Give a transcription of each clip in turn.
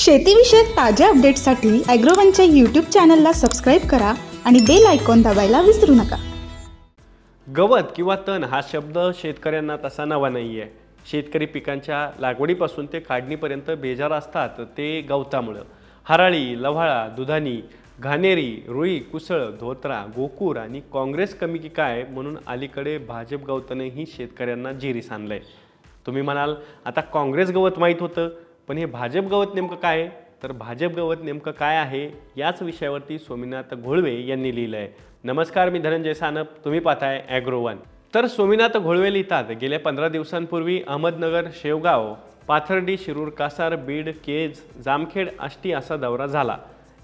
शेतीविषयक ताज्या अपडेटसाठी ॲग्रोवनच्या यूट्यूब चॅनलला सबस्क्राईब करा आणि बेल आयकॉन दाबायला विसरू नका गवत किंवा तण हा शब्द शेतकऱ्यांना तसा नवा नाही आहे शेतकरी पिकांच्या लागवडीपासून ते काढणीपर्यंत बेजार असतात ते गवतामुळं हराळी लव्हाळा दुधानी घानेरी रुई कुसळ धोत्रा गोकूर आणि काँग्रेस कमी की काय म्हणून अलीकडे भाजप गवतानेही शेतकऱ्यांना जिरीस आणलं आहे तुम्ही म्हणाल आता काँग्रेस गवत माहीत होतं पण हे भाजप गवत नेमकं काय तर भाजप गवत नेमकं काय आहे याच विषयावरती सोमीनाथ घोळवे यांनी लिहिलं आहे नमस्कार मी धनंजय सानप तुम्ही पाहताय वन तर सोमीनाथ घोळवे लिहितात गेल्या पंधरा दिवसांपूर्वी अहमदनगर शेवगाव पाथर्डी शिरूर कासार बीड केज जामखेड आष्टी असा दौरा झाला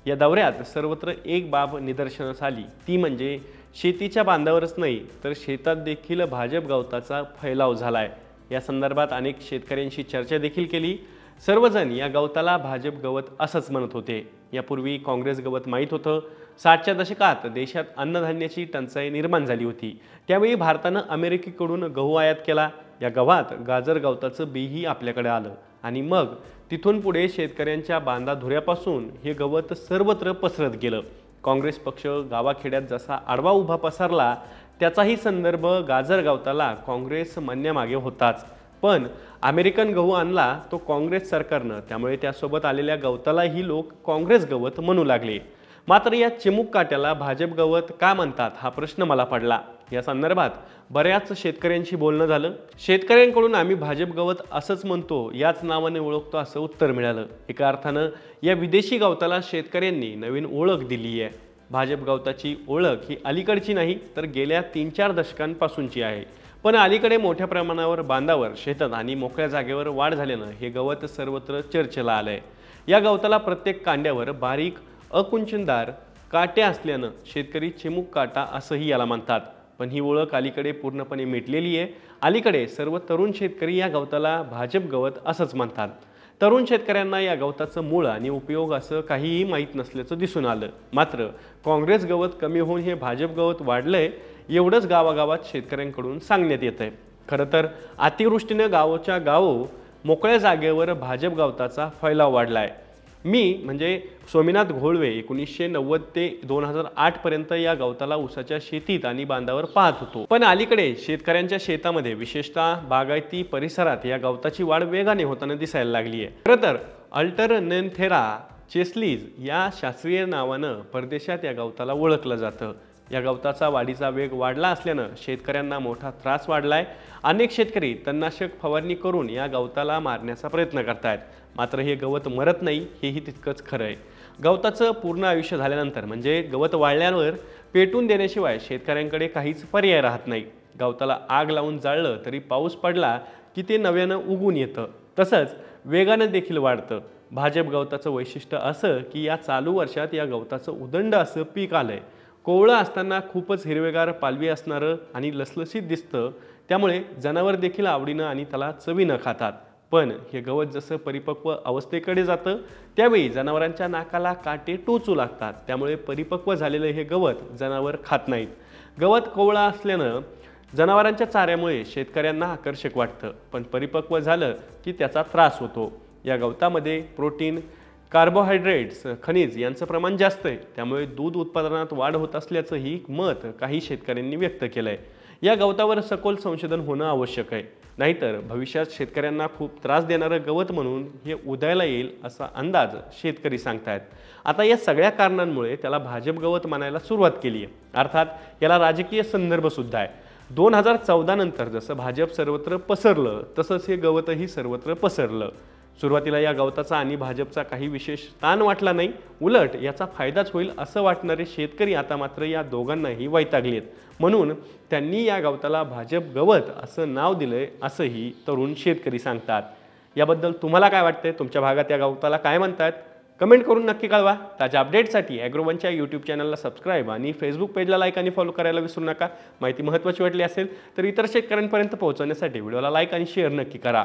या दौऱ्यात सर्वत्र एक बाब निदर्शनास आली ती म्हणजे शेतीच्या बांधावरच नाही तर शेतात देखील भाजप गवताचा फैलाव झाला आहे या संदर्भात अनेक शेतकऱ्यांशी चर्चा देखील केली सर्वजण या गवताला भाजप गवत असंच म्हणत होते यापूर्वी काँग्रेस गवत माहीत होतं साठच्या दशकात देशात अन्नधान्याची टंचाई निर्माण झाली होती त्यावेळी भारतानं अमेरिकेकडून गहू आयात केला या गव्हात गाजर गवताचं बीही आपल्याकडे आलं आणि मग तिथून पुढे शेतकऱ्यांच्या बांधा धुऱ्यापासून हे गवत सर्वत्र पसरत गेलं काँग्रेस पक्ष गावाखेड्यात जसा आडवा उभा पसरला त्याचाही संदर्भ गाजर गवताला काँग्रेस म्हणण्यामागे होताच पण अमेरिकन गहू आणला तो काँग्रेस सरकारनं त्यामुळे त्यासोबत आलेल्या गवतालाही लोक काँग्रेस गवत म्हणू लागले मात्र या चिमुक काट्याला भाजप गवत का म्हणतात हा प्रश्न मला पडला या संदर्भात बऱ्याच शेतकऱ्यांशी बोलणं झालं शेतकऱ्यांकडून आम्ही भाजप गवत असंच म्हणतो याच नावाने ओळखतो असं उत्तर मिळालं एका अर्थानं या विदेशी गवताला शेतकऱ्यांनी नवीन ओळख दिली आहे भाजप गवताची ओळख ही अलीकडची नाही तर गेल्या तीन चार दशकांपासूनची आहे पण अलीकडे मोठ्या प्रमाणावर बांधावर शेतात आणि मोकळ्या जागेवर वाढ झाल्यानं हे गवत सर्वत्र चर्चेला आलं आहे या गवताला प्रत्येक कांड्यावर बारीक अकुंचनदार काटे असल्यानं शेतकरी चिमूक काटा असंही याला म्हणतात पण ही ओळख अलीकडे पूर्णपणे मिटलेली आहे अलीकडे सर्व तरुण शेतकरी या गवताला भाजप गवत असंच म्हणतात तरुण शेतकऱ्यांना या गवताचं मूळ आणि उपयोग असं काहीही माहीत नसल्याचं दिसून आलं मात्र काँग्रेस गवत कमी होऊन हे भाजप गवत वाढलंय एवढंच गावागावात शेतकऱ्यांकडून सांगण्यात येत आहे खरं तर अतिवृष्टीनं गावोच्या गावो मोकळ्या जागेवर भाजप गावताचा फैलाव वाढला आहे मी म्हणजे स्वामीनाथ घोळवे एकोणीसशे नव्वद ते दोन हजार पर्यंत या गवताला उसाच्या शेतीत आणि बांधावर पाहत होतो पण अलीकडे शेतकऱ्यांच्या शेतामध्ये विशेषतः बागायती परिसरात या गवताची वाढ वेगाने होताना दिसायला लागली आहे खरं तर अल्टरनेनथेरा चेस्लीज या शास्त्रीय नावानं परदेशात या गवताला ओळखलं जातं या गवताचा वाढीचा वेग वाढला असल्यानं शेतकऱ्यांना मोठा त्रास वाढला आहे अनेक शेतकरी तणनाशक फवारणी करून या गवताला मारण्याचा प्रयत्न आहेत मात्र हे गवत मरत नाही हेही तितकंच खरं आहे गवताचं पूर्ण आयुष्य झाल्यानंतर म्हणजे गवत वाळल्यावर पेटून देण्याशिवाय शेतकऱ्यांकडे काहीच पर्याय राहत नाही गवताला आग लावून जाळलं तरी पाऊस पडला की ते नव्यानं उगून येतं तसंच वेगानं देखील वाढतं भाजप गवताचं वैशिष्ट्य असं की या चालू वर्षात या गवताचं उदंड असं पीक आलं आहे कोवळं असताना खूपच हिरवेगार पालवी असणारं आणि लसलसीत दिसतं त्यामुळे जनावर देखील आवडीनं आणि त्याला चवीनं खातात पण हे गवत जसं परिपक्व अवस्थेकडे जातं त्यावेळी जनावरांच्या नाकाला काटे टोचू लागतात त्यामुळे परिपक्व झालेलं हे गवत जनावर खात नाहीत गवत कोवळं असल्यानं जनावरांच्या चाऱ्यामुळे शेतकऱ्यांना आकर्षक वाटतं पण परिपक्व झालं की त्याचा त्रास होतो या गवतामध्ये प्रोटीन कार्बोहायड्रेट्स खनिज यांचं प्रमाण जास्त आहे त्यामुळे दूध उत्पादनात वाढ होत असल्याचंही मत काही शेतकऱ्यांनी व्यक्त केलं आहे या गवतावर सखोल संशोधन होणं आवश्यक आहे नाहीतर भविष्यात शेतकऱ्यांना खूप त्रास देणारं गवत म्हणून हे उदयाला येईल असा अंदाज शेतकरी सांगतायत आता या सगळ्या कारणांमुळे त्याला भाजप गवत मानायला सुरुवात केली आहे अर्थात याला राजकीय संदर्भसुद्धा आहे दोन हजार चौदानंतर जसं भाजप सर्वत्र पसरलं तसंच हे गवतही सर्वत्र पसरलं सुरुवातीला या गवताचा आणि भाजपचा काही विशेष ताण वाटला नाही उलट याचा फायदाच होईल असं वाटणारे शेतकरी आता मात्र या दोघांनाही वैतागलेत म्हणून त्यांनी या गवताला भाजप गवत असं नाव दिलंय असंही तरुण शेतकरी सांगतात याबद्दल तुम्हाला काय वाटतंय तुमच्या भागात या गवताला काय म्हणतात कमेंट करून नक्की कळवा ताज्या अपडेटसाठी ॲग्रोवनच्या यूट्यूब चॅनलला सबस्क्राईब आणि फेसबुक पेजला लाईक आणि फॉलो करायला विसरू नका माहिती महत्त्वाची वाटली असेल तर इतर शेतकऱ्यांपर्यंत पोहोचवण्यासाठी व्हिडिओला लाईक आणि शेअर नक्की करा